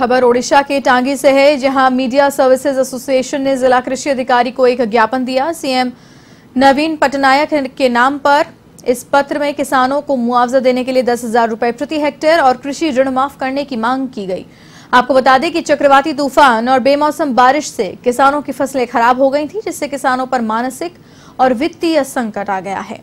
खबर ओडिशा के टांगी से है जहां मीडिया सर्विसेज एसोसिएशन ने जिला कृषि अधिकारी को एक ज्ञापन दिया सीएम नवीन पटनायक के नाम पर इस पत्र में किसानों को मुआवजा देने के लिए दस हजार रूपए प्रति हेक्टेयर और कृषि ऋण माफ करने की मांग की गई आपको बता दें कि चक्रवाती तूफान और बेमौसम बारिश से किसानों की फसलें खराब हो गई थी जिससे किसानों पर मानसिक और वित्तीय संकट आ गया है